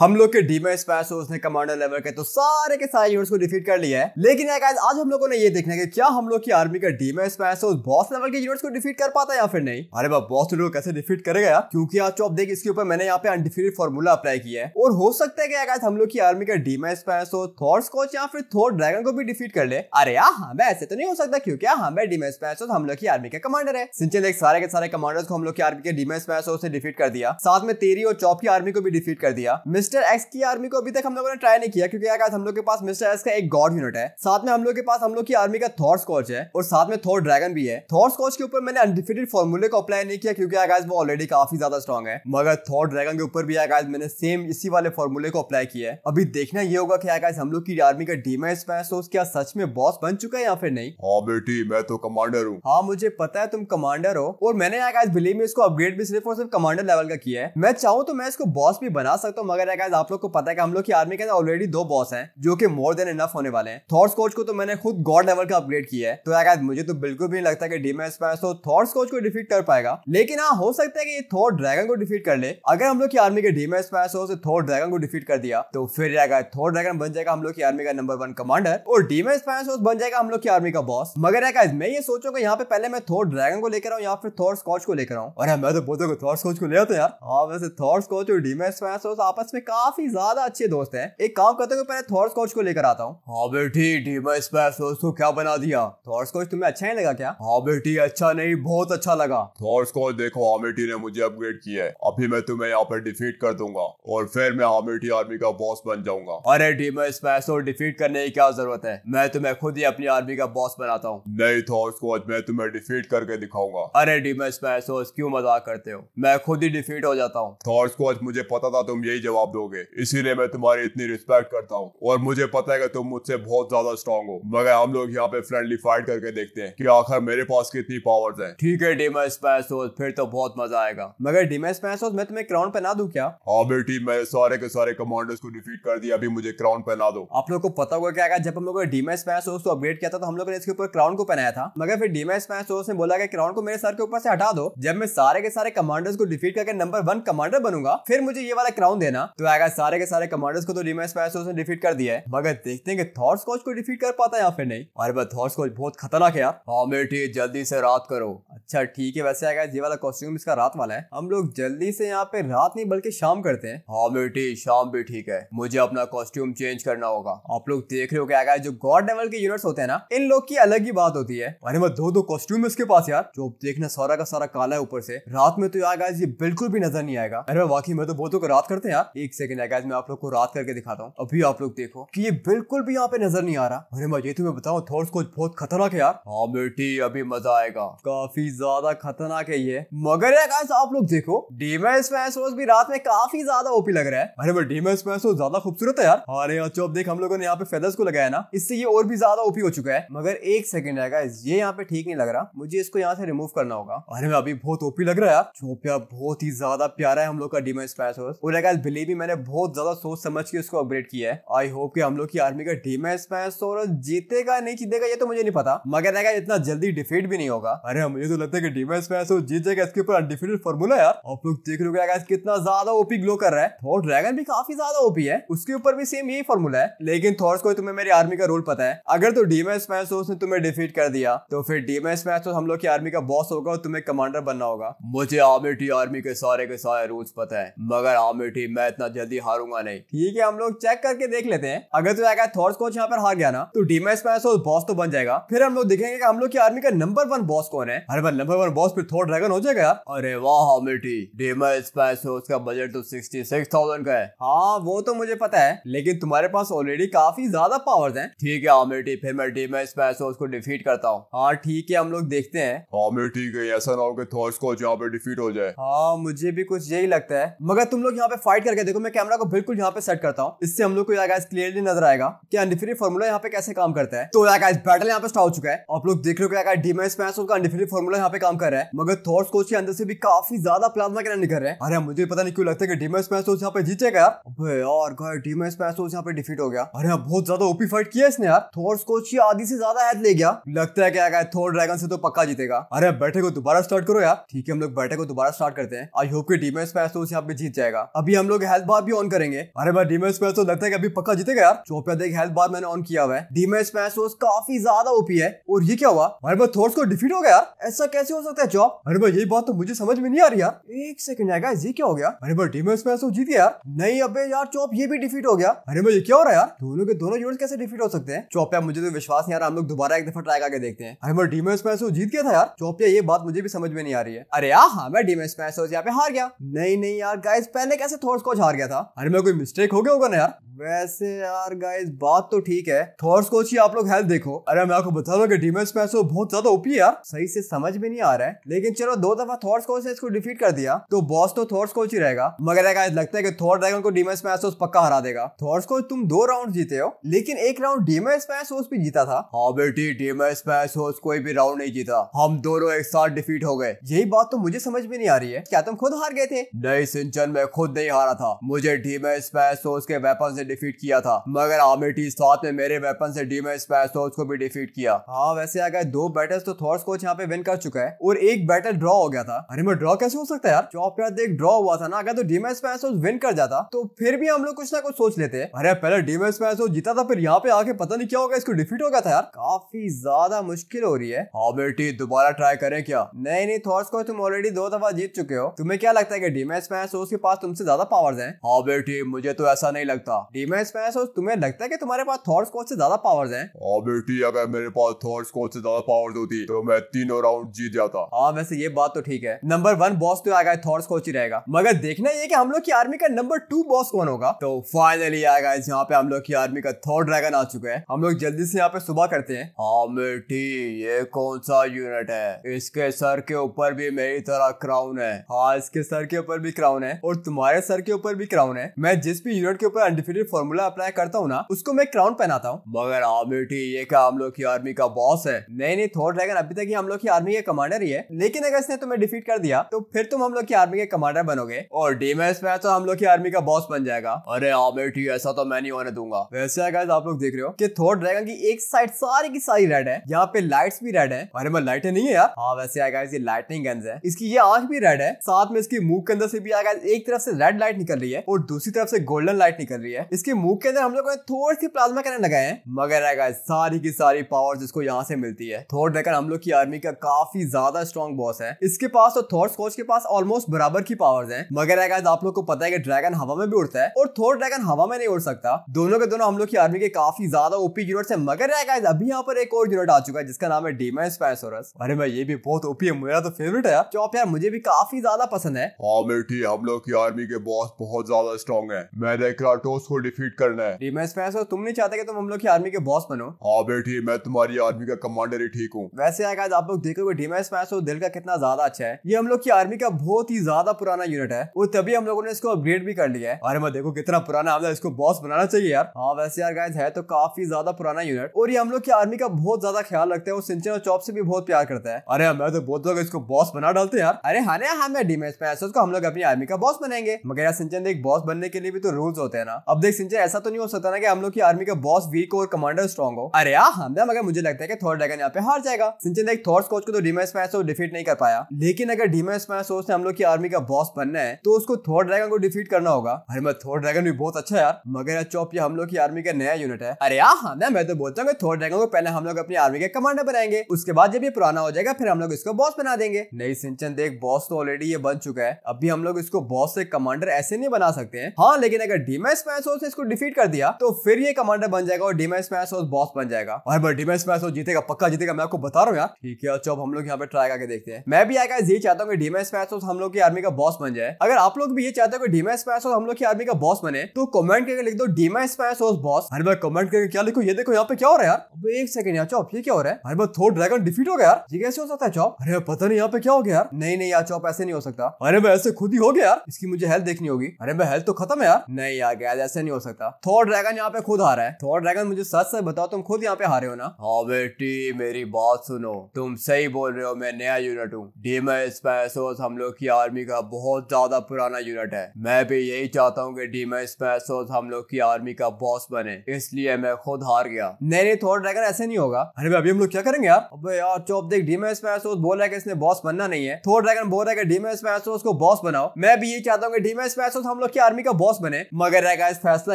हम लोग के डीमे स्पैस उसने कमांडर लेवल के तो सारे के सारे यूनिट्स को डिफीट कर लिया है लेकिन आज हम लोगों ने ये देखना है कि क्या हम लोग की आर्मी का डीमे स्पैस बॉस लेवल के यूनिट्स को डिफीट कर पाता है या फिर नहीं अरे बाप बॉस लोग कैसे डिफीट करेगा क्योंकि आज आप देख इसके ऊपर मैंने यहाँ पे अनडिफीटेड फॉर्मूला अप्लाई किया है और हो सकता है कि यार हम लोग की आर्मी का स्पैस हो थॉर स्कॉच या फिर थोर ड्रैगन को भी डिफीट कर ले अरे यार हमें हाँ, ऐसे तो नहीं हो सकता क्योंकि हमें डीमे स्पैस हम लोग की आर्मी का कमांडर है सिंचल एक सारे के सारे कमांडर को हम लोग की आर्मी के डीमे स्पैस डिफीट कर दिया साथ में तेरी और चौप की आर्मी को भी डिफीट कर दिया मिस मिस्टर एक्स की आर्मी को अभी तक हम लोगों ने ट्राई नहीं किया क्योंकि हम लोग के पास मिस्टर एक्स का एक गॉड यूनिट है साथ में हम लोग के पास हम लोग की आर्मी का थॉर स्कॉच है और साथ में थॉर ड्रैगन भी है थॉर स्कॉच के ऊपर मैंने अनडिफिटेड फॉर्मूले को अप्लाई नहीं किया क्योंकि आगाज वो ऑलरेडी काफी ज्यादा स्ट्रॉग है मगर थॉर ड्रैगन के ऊपर भी आगाज मैंने सेम इसी वाले फॉर्मूले को अप्लाई किया है अभी देखना ये होगा की आगाज हम लोग की आर्मी का डीमा में क्या सच में बॉस बन चुका है या फिर नहीं हाँ बेटी मैं तो कमांडर हूँ हाँ मुझे पता है तुम कमांडर हो और मैंने आगाज बिलीव में इसको अपग्रेड भी सिर्फ और सिर्फ कमांडर लेवल का किया है मैं चाहूँ तो मैं इसको बॉस भी बना सकता हूँ मगर गाइस आप लोग को पता है कि हम लोग की आर्मी के अंदर ऑलरेडी दो बॉस हैं जो कि मोर देन इनफ होने वाले हैं थॉर्स कोच को तो मैंने खुद गॉड लेवल का अपग्रेड किया है तो गाइस मुझे तो बिल्कुल भी नहीं लगता कि डीमेस पास तो थॉर्स कोच को डिफीट कर पाएगा लेकिन हाँ हो सकता है कि ये थॉर ड्रैगन को डिफीट कर ले अगर हम लोग की आर्मी के डीमेस पास हो थॉर ड्रैगन को डिफीट कर दिया तो फिर जाएगा थॉर ड्रैगन बन जाएगा हम लोग की आर्मी का नंबर वन कमांडर और डीमेस पास तो बन जाएगा हम लोग की आर्मी का बॉस मगर गाइस मैं ये सोचूंगा यहाँ पे पहले मैं थॉर ड्रैगन को लेकर आऊँ या फिर थॉर स्कॉच को लेकर आऊँ और मैं तो बोलता हूँ थॉर स्कॉच को ले आते यार हाँ वैसे थॉर स्कॉच और डीमेस पास तो आपस में काफी ज्यादा अच्छे दोस्त हैं एक काम करते हुए पहले थॉर्स कोच को लेकर आता हूँ हाँ बेटी डीमा स्मैश दोस्तों क्या बना दिया थॉर्स कोच तुम्हें अच्छा नहीं लगा क्या हाँ बेटी अच्छा नहीं बहुत अच्छा लगा थॉर्स कोच देखो हामिटी ने मुझे अपग्रेड किया है अभी मैं तुम्हें यहाँ पर डिफीट कर दूंगा और फिर मैं हामिटी आर्मी का बॉस बन जाऊंगा अरे डीमा स्मैश डिफीट करने की क्या जरूरत है मैं तुम्हें खुद ही अपनी आर्मी का बॉस बनाता हूँ नहीं थॉर्स कोच मैं तुम्हें डिफीट करके दिखाऊंगा अरे डीमा स्मैश क्यों मजाक करते हो मैं खुद ही डिफीट हो जाता हूँ थॉर्स कोच मुझे पता था तुम यही जवाब दोगे इसीलिए मैं तुम्हारी इतनी रिस्पेक्ट करता हूँ और मुझे पता है कि तुम मुझसे बहुत ज्यादा स्ट्रॉन्ग हो मगर हम लोग यहाँ पे फ्रेंडली फाइट करके देखते हैं कि आखिर मेरे पास कितनी पावर है ठीक है डिमस पैसोस फिर तो बहुत मजा आएगा मगर डिमस पैसोस मैं तुम्हें क्राउन पहना दू क्या हाँ बेटी मैं सारे के सारे कमांडर्स को डिफीट कर दिया अभी मुझे क्राउन पहना दो आप लोग को पता होगा क्या जब हम लोग ने डीमेस पैसोस को अपडेट किया था तो हम लोगों ने इसके ऊपर क्राउन को पहनाया था मगर फिर डीमेस पैसोस ने बोला कि क्राउन को मेरे सर के ऊपर से हटा दो जब मैं सारे के सारे कमांडर्स को डिफीट करके नंबर वन कमांडर बनूंगा फिर मुझे ये वाला क्राउन देना तो वैगा सारे के सारे कमांडर्स को तो रिमेस पैसों ने डिफीट कर दिया है मगर देखते हैं कि थॉर्स कोच को डिफीट कर पाता है या फिर नहीं अरे बस थॉर्स कोच बहुत खतरनाक है यार हाँ बेटी जल्दी से रात करो अच्छा ठीक है वैसे आएगा ये वाला कॉस्ट्यूम इसका रात वाला है हम लोग जल्दी से यहाँ पे रात नहीं बल्कि शाम करते हैं हाँ बेटी शाम भी ठीक है मुझे अपना कॉस्ट्यूम चेंज करना होगा आप लोग देख रहे हो क्या जो गॉड लेवल के यूनिट्स होते हैं ना इन लोग की अलग ही बात होती है अरे मैं दो दो कॉस्ट्यूम उसके पास यार जो देखना सारा का सारा काला है ऊपर से रात में तो आएगा ये बिल्कुल भी नजर नहीं आएगा अरे वाकई मैं तो बहुत को रात करते हैं यार एक सेकंड आएगा मैं आप लोग को रात करके दिखाता हूँ अभी आप लोग देखो की ये बिल्कुल भी यहाँ पे नजर नहीं आ रहा अरे मैं ये तुम्हें तो बताऊँ थोड़ा बहुत खतरनाक है यार हाँ बेटी अभी मजा आएगा काफी ज्यादा खतरनाक है ये मगर यार गाइस आप लोग देखो डीमेस मैसोस भी रात में काफी ज्यादा ओपी लग रहा है अरे भाई डीमेस मैसोस ज्यादा खूबसूरत है यार अरे अच्छा अब देख हम लोगों ने यहाँ पे फेदर्स को लगाया ना इससे ये और भी ज्यादा ओपी हो चुका है मगर एक सेकंड है गाइस ये यहाँ पे ठीक नहीं लग रहा मुझे इसको यहाँ से रिमूव करना होगा अरे अभी बहुत ओपी लग रहा है यार चोपिया बहुत ही ज्यादा प्यारा है हम लोग का डीमेस मैसोस और गाइस बिलीव मैंने बहुत ज्यादा सोच समझ के उसको अपग्रेड किया है आई होप कि हम लोग की आर्मी का डीमेस मैसोरस जीतेगा नहीं जीतेगा ये तो मुझे नहीं पता मगर इतना जल्दी डिफीट भी नहीं होगा अरे मुझे तो करते हैं कि डिफेंस में ऐसे जीत जाएगा इसके ऊपर अनडिफिटेड फॉर्मूला यार आप लोग देख लो गया कितना ज्यादा ओपी ग्लो कर रहा है थॉर ड्रैगन भी काफी ज्यादा ओपी है उसके ऊपर भी सेम यही फॉर्मूला है लेकिन थॉर्स को तुम्हें मेरी आर्मी का रोल पता है अगर तो डीमेस मैच उसने तुम्हें डिफीट कर दिया तो फिर डीमेस मैच हम लोग की आर्मी का बॉस होगा और तुम्हें कमांडर बनना होगा मुझे आमिटी आर्मी के सारे के सारे रूल्स पता है मगर आमिटी मैं इतना जल्दी हारूंगा नहीं ठीक है हम लोग चेक करके देख लेते हैं अगर तो अगर थॉर्स कोच यहाँ पर हार गया ना तो डीमेस मैच बॉस तो बन जाएगा फिर हम लोग देखेंगे हम लोग की आर्मी का नंबर वन बॉस कौन है हर बार नंबर वन बॉस फिर थोड़ा ड्रैगन हो जाएगा अरे वाह हाँ, मिटी डेमर स्पाइस उसका बजट तो सिक्सटी सिक्स थाउजेंड का है हाँ वो तो मुझे पता है लेकिन तुम्हारे पास ऑलरेडी काफी ज्यादा पावर्स हैं ठीक है ऑमेटी हाँ, फिर मैं डेमर स्पाइस को डिफीट करता हूँ हाँ ठीक है हम लोग देखते हैं हाँ के ऐसा ना हो कि थॉर्स को यहाँ पे डिफीट हो जाए हाँ मुझे भी कुछ यही लगता है मगर तुम लोग यहाँ पे फाइट करके देखो मैं कैमरा को बिल्कुल यहाँ पे सेट करता हूँ इससे हम लोग को यार क्लियरली नजर आएगा कि अनडिफिरी फॉर्मूला यहाँ पे कैसे काम करता है तो यार बैटल यहाँ पे स्टार्ट हो चुका है आप लोग देख रहे हो यार डीमेज स्पैस उनका अनडिफिरी फॉर्मूला यहाँ पे काम कर रहा है मगर थॉर्स कोच के अंदर से भी काफी ज्यादा प्लाज्मा कैनन निकल रहे हैं अरे मुझे पता नहीं क्यों लगता है कि डीमेस मैसोस यहाँ पे जीतेगा यार अबे यार गाइस डीमेस मैसोस यहाँ पे डिफीट हो गया अरे बहुत ज्यादा ओपी फाइट किया इसने यार थॉर कोच की आधी से ज्यादा हेल्थ ले गया लगता है क्या थोर ड्रैगन से तो पक्का जीतेगा अरे बैठे को दोबारा स्टार्ट करो यार ठीक है हम लोग बैठे को दोबारा स्टार्ट करते हैं आई होप कि डीमेस पैसोस यहाँ पे जीत जाएगा अभी हम लोग हेल्थ बार भी ऑन करेंगे अरे भाई डीमेस पैसो लगता है कि अभी पक्का जीतेगा यार चौपिया देख हेल्थ बार मैंने ऑन किया हुआ है डीमेस पैसोस काफी ज्यादा ओपी है और ये क्या हुआ अरे भाई थोर्स को डिफीट हो गया ऐसा ऐसा कैसे हो सकता है जॉब अरे भाई यही बात तो मुझे समझ में नहीं आ रही यार एक सेकंड आएगा ये क्या हो गया अरे भाई टीम में ऐसा जीत गया नहीं अबे यार चौप ये भी डिफीट हो गया अरे भाई ये क्या हो रहा है यार दोनों के दोनों यूनिट कैसे डिफीट हो सकते हैं चौपिया मुझे तो विश्वास नहीं आ रहा हम लोग दोबारा एक दफा ट्राई करके देखते हैं अरे भाई डीमेस पैसो जीत गया था यार चौपिया ये बात मुझे भी समझ में नहीं आ रही है अरे यार हाँ मैं डीमेस पैसो यहाँ पे हार गया नहीं नहीं यार गाइस पहले कैसे थॉर्स कोच हार गया था अरे मैं कोई मिस्टेक हो गया होगा ना यार वैसे यार गाइस बात तो ठीक है थॉर्स कोच ही आप लोग हेल्थ देखो अरे मैं आपको बता दूं कि डीमेस पैसो बहुत ज्यादा ओपी है यार सही से समझ समझ में नहीं आ रहा है लेकिन चलो दो दफा थॉर्स कोच ने इसको डिफीट कर दिया तो बॉस तो थॉर्स कोच ही रहेगा मगर लगता है कि थॉर ड्रैगन को डीमेंस मैच पक्का हरा देगा थॉर्स कोच तुम दो राउंड जीते हो लेकिन एक राउंड डीमेंस मैच भी जीता था हाँ बेटी डीमेंस मैच कोई भी राउंड नहीं जीता हम दोनों एक साथ डिफीट हो गए यही बात तो मुझे समझ में नहीं आ रही है क्या तुम खुद हार गए थे नहीं सिंचन मैं खुद नहीं हारा था मुझे डीमेंस मैच के वेपन से डिफीट किया था मगर आमेटी हाँ साथ में मेरे वेपन से डीमेंस मैच को भी डिफीट किया हाँ वैसे अगर दो बैटल्स तो थॉर्स कोच यहाँ पे विन कर चुके चुका है और एक बैटल ड्रॉ हो गया था अरे मैं ड्रॉ कैसे हो सकता है यार चौप पे एक ड्रॉ हुआ था ना अगर तो डीमेस पैसोज विन कर जाता तो फिर भी हम लोग कुछ ना कुछ सोच लेते अरे पहले डीमेस पैसोज जीता था फिर यहाँ पे आके पता नहीं क्या होगा इसको डिफीट हो गया था यार काफी ज्यादा मुश्किल हो रही है हाँ बेटी दोबारा ट्राई करें क्या नहीं नहीं थॉर्स को तुम ऑलरेडी दो दफा जीत चुके हो तुम्हें क्या लगता है कि डीमेस पैसोज के पास तुमसे ज्यादा पावर्स हैं हाँ बेटी मुझे तो ऐसा नहीं लगता डीमेस पैसोज तुम्हें लगता है कि तुम्हारे पास थॉर्स कोच से ज्यादा पावर्स हैं हाँ बेटी अगर मेरे पास थॉर्स कोच से ज्यादा पावर्स होती तो मैं तीनों राउंड जीत जाता तो। हाँ वैसे ये बात तो ठीक है नंबर वन बॉस तो आएगा थॉर्स कोच ही रहेगा मगर देखना ये कि हम लोग की आर्मी का नंबर टू बॉस कौन होगा तो फाइनली आएगा इस यहाँ पे हम लोग की आर्मी का थॉर ड्रैगन आ चुका है हम लोग जल्दी से यहाँ पे सुबह करते हैं हाँ मिट्टी ये कौन सा यूनिट है इसके सर के ऊपर भी मेरी तरह क्राउन है हाँ इसके सर के ऊपर भी क्राउन है और तुम्हारे सर के ऊपर भी क्राउन है मैं जिस भी यूनिट के ऊपर अनडिफिटेड फॉर्मूला अप्लाई करता हूँ ना उसको मैं क्राउन पहनाता हूँ मगर हाँ मिट्टी ये क्या हम लोग की आर्मी का बॉस है नहीं नहीं थॉर ड्रैगन अभी तक ही हम लोग की आर्मी का कमांडर ही है लेकिन अगर इसने तुम्हें डिफीट कर दिया तो फिर तुम हम लोग की आर्मी के कमांडर बनोगे और डीमेस में तो हम लोग की आर्मी का बॉस बन जाएगा अरे हाँ बेटी ऐसा तो मैं नहीं होने दूंगा वैसे अगर आप लोग देख रहे हो कि थोर ड्रैगन की एक साइड सारी की सारी रेड है यहाँ पे लाइट्स भी रेड है अरे मैं लाइटें नहीं है यार हाँ वैसे आएगा ये लाइटनिंग गन्स है इसकी ये आंख भी रेड है साथ में इसके मुंह के अंदर से भी आएगा एक तरफ से रेड लाइट निकल रही है और दूसरी तरफ से गोल्डन लाइट निकल रही है इसके मुंह के अंदर हम लोग थोड़ी सी प्लाज्मा करने लगाए हैं मगर आएगा सारी की सारी पावर जिसको यहाँ से मिलती है थोर ड्रैगन हम लोग की आर्मी का काफी काफी ज्यादा स्ट्रॉन्ग बॉस है इसके पास और थॉर स्कॉच के पास ऑलमोस्ट बराबर की पावर्स हैं मगर अगर आप लोग को पता है कि ड्रैगन हवा में भी उड़ता है और थोर ड्रैगन हवा में नहीं उड़ सकता दोनों के दोनों हम लोग की आर्मी के काफी ज्यादा ओपी यूनिट्स है मगर गाइस अभी यहाँ पर एक और यूनिट आ चुका है जिसका नाम है डीमेस पैसोरस अरे भाई ये भी बहुत ओपी है मेरा तो फेवरेट है चौप यार मुझे भी काफी ज्यादा पसंद है हाँ मिर्टी हम लोग की आर्मी के बॉस बहुत ज्यादा स्ट्रॉन्ग है मैं देख रहा क्राटोस को डिफीट करना है डीमेस पैसोर तुम नहीं चाहते तुम हम लोग की आर्मी के बॉस बनो हाँ बेटी मैं तुम्हारी आर्मी का कमांडर ही ठीक हूँ वैसे आप लोग देखोगे डीमेट स्मैश और दिल का कितना ज्यादा अच्छा है ये हम लोग की आर्मी का बहुत ही ज्यादा पुराना यूनिट है और तभी हम लोगों ने इसको अपग्रेड भी कर लिया है अरे मैं देखो कितना पुराना हमला इसको बॉस बनाना चाहिए यार हाँ वैसे यार गाइज है तो काफी ज्यादा पुराना यूनिट और ये हम लोग की आर्मी का बहुत ज्यादा ख्याल रखते हैं और सिंचन और चौप से भी बहुत प्यार करता है अरे हमें तो बहुत लोग इसको बॉस बना डालते हैं यार अरे हाँ ना हाँ मैं डीमेट स्मैश को हम लोग अपनी आर्मी का बॉस बनाएंगे मगर यार सिंचन देख बॉस बनने के लिए भी तो रूल्स होते हैं ना अब देख सिंचन ऐसा तो नहीं हो सकता ना कि हम लोग की आर्मी का बॉस वीक और कमांडर स्ट्रॉन्ग हो अरे यार हम हाँ मगर मुझे लगता है कि थॉर ड्रैगन यहाँ पे हार जाएगा सिंचन देख थॉर्स कोच को तो डीमेट डीमेस मैस को डिफीट नहीं कर पाया लेकिन अगर डीमेस मैस ने हम लोग की आर्मी का बॉस बनना है तो उसको थोर ड्रैगन को डिफीट करना होगा अरे मैं थोर ड्रैगन भी बहुत अच्छा यार मगर चौपिया हम लोग की आर्मी का नया यूनिट है अरे यहाँ हाँ, ना मैं तो बोलता हूँ थोर ड्रैगन को पहले हम लोग अपनी आर्मी के कमांडर बनाएंगे उसके बाद जब ये पुराना हो जाएगा फिर हम लोग इसको बॉस बना देंगे नहीं सिंचन देख बॉस तो ऑलरेडी ये बन चुका है अभी हम लोग इसको बॉस से कमांडर ऐसे नहीं बना सकते हैं हाँ लेकिन अगर डीमेस मैस ने इसको डिफीट कर दिया तो फिर ये कमांडर बन जाएगा और डीमेस मैस बॉस बन जाएगा और डीमेस मैस जीतेगा पक्का जीतेगा मैं आपको बता रहा हूँ यार ठीक है अच्छा हम लोग यहाँ पे ट्राई करके देखते हैं मैं भी आएगा यही चाहता हूँ कि डीमेस मैथोस हम लोग की आर्मी का बॉस बन जाए अगर आप लोग भी ये चाहते हो कि डीमेस मैथोस हम लोग की आर्मी का बॉस बने तो कमेंट करके लिख दो डीमेस मैथोस बॉस हर बार कमेंट करके क्या लिखो ये देखो यहाँ पे क्या हो रहा है यार एक सेकंड यार चौप ये क्या हो रहा है हर बार थोड़ा ड्रैगन डिफीट हो गया यार ये कैसे हो सकता है चौप अरे पता नहीं यहाँ पे क्या हो गया यार नहीं नहीं यार चौप ऐसे नहीं हो सकता अरे भाई ऐसे खुद ही हो गया यार इसकी मुझे हेल्थ देखनी होगी अरे भाई हेल्थ तो खत्म है यार नहीं यार गैस ऐसे नहीं हो सकता थोड़ा ड्रैगन यहाँ पे खुद हारा है थोड़ा ड्रैगन मुझे सच सच बताओ तुम खुद यहाँ पे हारे हो ना हाँ बेटी मेरी बात सुनो तुम सही बोल बोल रहे हो मैं नया यूनिट हूँ डीमा स्पैसोस हम लोग की आर्मी का बहुत ज्यादा पुराना यूनिट है मैं भी यही चाहता हूँ कि डीमा स्पैसोस हम लोग की आर्मी का बॉस बने इसलिए मैं खुद हार गया नहीं नहीं थोड़ा ड्रैगन ऐसे नहीं होगा अरे अभी हम लोग क्या करेंगे यार अबे यार चौप देख डीमर स्पैसोस बोल रहा है कि इसने बॉस बनना नहीं है थोड़ा ड्रैगन बोल रहा है कि डीमर स्पैसोस को बॉस बनाओ मैं भी यही चाहता हूँ कि डीमर स्पैसोस हम लोग की आर्मी का बॉस बने मगर रहेगा इस फैसला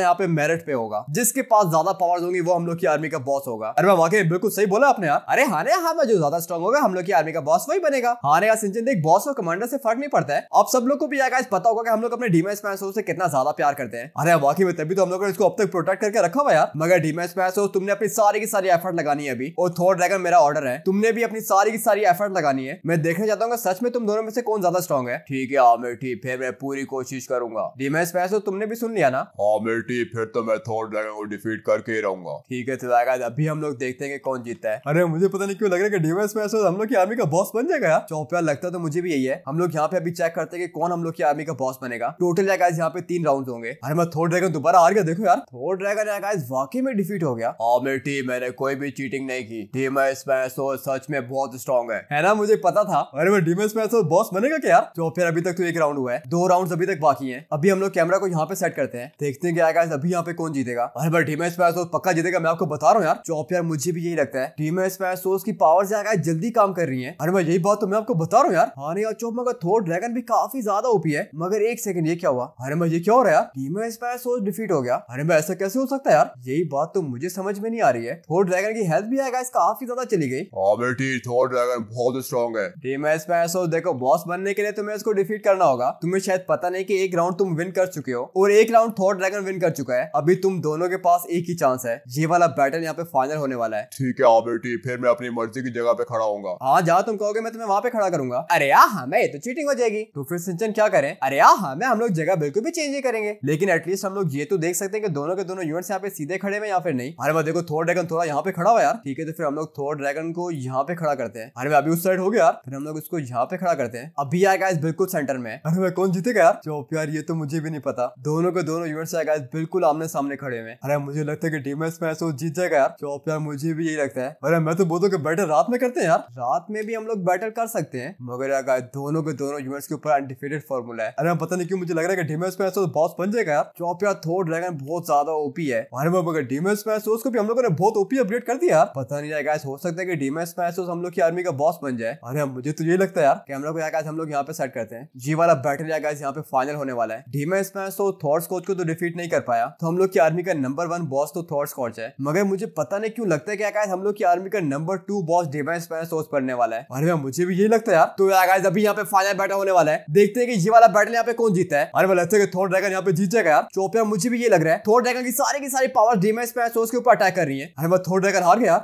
यहाँ पे मेरिट पे होगा जिसके पास ज्यादा पावर होंगी वो हम लोग की आर्मी का बॉस होगा अरे वाकई बिल्कुल सही बोला आपने यार अरे हाँ हाँ मैं जो ज्यादा स्ट्रॉन्ग होगा हम लोग लोग की आर्मी का बॉस वही बनेगा हाने का सिंचन देख बॉस और कमांडर से फर्क नहीं पड़ता है आप सब लोग को भी आएगा पता होगा कि हम लोग अपने डीमेस मैसोस से कितना ज्यादा प्यार करते हैं अरे वाकई में तभी तो हम लोग इसको अब तक प्रोटेक्ट करके रखा हुआ यार मगर डीमेस मैसोस तुमने अपनी सारी की सारी एफर्ट लगानी है अभी और थोर ड्रैगन मेरा ऑर्डर है तुमने भी अपनी सारी की सारी एफर्ट लगानी है मैं देखना चाहता हूँ सच में तुम दोनों में से कौन ज्यादा स्ट्रॉग है ठीक है आमिर हाँ, फिर मैं पूरी कोशिश करूंगा डीमेस मैसोस तुमने भी सुन लिया ना आमिर हाँ, फिर तो मैं थोड़ ड्रैगन को डिफीट करके ही रहूंगा ठीक है तो अभी हम लोग देखते हैं कौन जीतता है अरे मुझे पता नहीं क्यों लग रहा है कि डीमेस मैसोस हम लोग की आर्मी का बॉस बन जाएगा चौपिया चौप यार लगता तो मुझे भी यही है हम लोग यहाँ पे अभी चेक करते हैं कि कौन हम लोग की आर्मी का बॉस बनेगा टोटल जाएगा यहाँ पे तीन राउंड होंगे अरे मैं थोड़ ड्रैगन दोबारा आ गया देखो यार थोड़ ड्रैगन जाएगा गाइस वाकई में डिफीट हो गया और मेरी टीम मैंने कोई भी चीटिंग नहीं की टीम स्मैशो सच में बहुत स्ट्रॉन्ग है है ना मुझे पता था अरे मैं टीम स्मैशो बॉस बनेगा क्या यार चौप अभी तक तो एक राउंड हुआ है दो राउंड अभी तक बाकी है अभी हम लोग कैमरा को यहाँ पे सेट करते हैं देखते हैं क्या गाइस अभी यहाँ पे कौन जीतेगा अरे मैं टीम स्मैशो पक्का जीतेगा मैं आपको बता रहा हूँ यार चौपिया मुझे भी यही लगता है टीम स्मैशोस की पावर से जल्दी काम कर रही है अरे मैं यही बात तो मैं आपको बता रहा हूँ यार हाँ यार चौप मगर थोर ड्रैगन भी काफी ज्यादा ओपी है मगर एक सेकंड ये क्या हुआ अरे मैं ये क्या हो रहा है यार टीमो स्पायर सोच डिफीट हो गया अरे मैं ऐसा कैसे हो सकता है यार यही बात तो मुझे समझ में नहीं आ रही है थोर ड्रैगन की हेल्थ भी आएगा गाइस काफी ज्यादा चली गई हाँ बेटी थोर ड्रैगन बहुत स्ट्रॉन्ग है टीम स्पायर देखो बॉस बनने के लिए तुम्हें इसको डिफीट करना होगा तुम्हें शायद पता नहीं की एक राउंड तुम विन कर चुके हो और एक राउंड थोर ड्रैगन विन कर चुका है अभी तुम दोनों के पास एक ही चांस है ये वाला बैटल यहाँ पे फाइनल होने वाला है ठीक है हाँ बेटी फिर मैं अपनी मर्जी की जगह पे खड़ा हूँ हाँ आ जा तुम कहोगे मैं तुम्हें वहाँ पे खड़ा करूंगा अरे यार हमें हाँ, ये तो चीटिंग हो जाएगी तो फिर सिंचन क्या करें अरे यार हमें हाँ, हम लोग जगह बिल्कुल भी चेंज ही करेंगे लेकिन एटलीस्ट हम लोग ये तो देख सकते हैं कि दोनों के दोनों यूनिट्स यहाँ पे सीधे खड़े हैं या फिर नहीं अरे भाई देखो थोड़ा ड्रैगन थोड़ा यहाँ पे खड़ा हुआ यार ठीक है तो फिर हम लोग थोड़ा ड्रैगन को यहाँ पे खड़ा करते हैं अरे भाई अभी उस साइड हो गया यार फिर हम लोग उसको यहाँ पे खड़ा करते हैं अभी आएगा इस बिल्कुल सेंटर में अरे भाई कौन जीतेगा यार चौप यार ये तो मुझे भी नहीं पता दोनों के दोनों यूनिट्स आएगा गाइस बिल्कुल आमने सामने खड़े हुए अरे मुझे लगता है कि डीमेस में ऐसा जीत जाएगा यार चौप यार मुझे भी यही लगता है अरे मैं तो बोलता हूँ बैठे रात में करते हैं यार रात साथ में भी हम लोग बैटल कर सकते हैं मगर अगर दोनों के दोनों यूनिट्स के ऊपर अनडिफिटेड फॉर्मूला है अरे पता नहीं क्यों मुझे लग रहा है कि डिमेस मैच तो बॉस बन जाएगा यार चौप या थोर ड्रैगन बहुत ज्यादा ओपी है हमारे मगर डीमेस मैच उसको भी हम लोगों ने बहुत ओपी अपग्रेड कर दिया पता नहीं जाएगा हो सकता है कि डीमेस मैच हम लोग की आर्मी का बॉस बन जाए अरे मुझे तो ये लगता है यार हम लोग यहाँ हम लोग यहाँ पे सेट करते हैं जी वाला बैटल जाएगा यहाँ पे फाइनल होने वाला है डीमेस मैच तो थॉर्स कोच को तो डिफीट नहीं कर पाया तो हम लोग की आर्मी का नंबर वन बॉस तो थॉर्स कोच है मगर मुझे पता नहीं क्यों लगता है कि हम लोग की आर्मी का नंबर टू बॉस डीमेस मैच पड़ने होने वाला है अरे भाई मुझे भी यही लगता है यार तो यार गाइस अभी यहाँ पे फाइनल बैटल होने वाला है देखते हैं कि ये वाला बैटल यहाँ पे कौन जीता है अरे भाई लगता है कि थोर ड्रैगन यहाँ पे जीतेगा यार चोपिया तो मुझे भी ये लग रहा है थोर ड्रैगन की सारी की सारी पावर डीमेज पे सोच के ऊपर अटैक कर रही है अरे भाई थोर ड्रैगन हार गया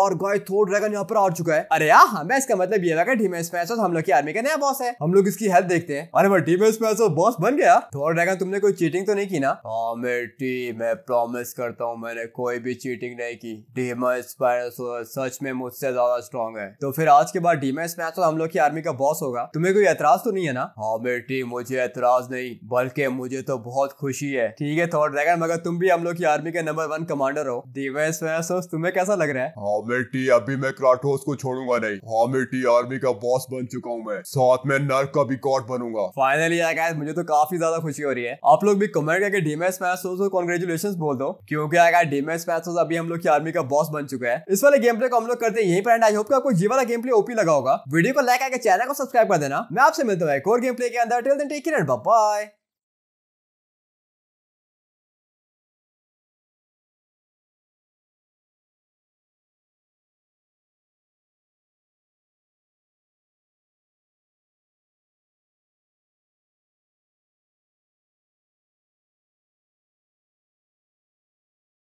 और गाय थोर ड्रैगन यहाँ पर हार चुका है अरे यार हमें हाँ, इसका मतलब ये लगा डीमेज पे हम लोग की आर्मी का नया बॉस है हम लोग इसकी हेल्प देखते हैं अरे भाई डीमेज पे बॉस बन गया थोर ड्रैगन तुमने कोई चीटिंग तो नहीं की ना हाँ मेटी मैं प्रॉमिस करता हूँ मैंने कोई भी चीटिंग नहीं की डीमेज पे सच में मुझसे ज्यादा स्ट्रॉन्ग है तो फिर आज के बाद डीमेस मैच तो हम लोग की आर्मी का बॉस होगा तुम्हें कोई एतराज तो नहीं है ना हाँ बेटी मुझे एतराज नहीं बल्कि मुझे तो बहुत खुशी है ठीक है थॉर ड्रैगन मगर तुम भी हम लोग की आर्मी के नंबर वन कमांडर हो डीमेस मैच तुम्हें कैसा लग रहा है हाँ बेटी अभी मैं क्राटोस को छोड़ूंगा नहीं हाँ बेटी आर्मी का बॉस बन चुका हूँ मैं साथ में नर का भी कॉट बनूंगा फाइनली गया मुझे तो काफी ज्यादा खुशी हो रही है आप लोग भी कमेंट करके डीमेस मैच को कॉन्ग्रेचुलेन बोल दो क्योंकि गया डीमेस मैच अभी हम लोग की आर्मी का बॉस बन चुका है इस वाले गेम प्ले को हम लोग करते हैं यही पर एंड आई होप आपको ये वाला गेम प्ले ओपी लगा होगा वीडियो को लाइक आगे चैनल को सब्सक्राइब कर देना मैं आपसे मिलता हूँ एक और गेम प्ले के अंदर till then take care bye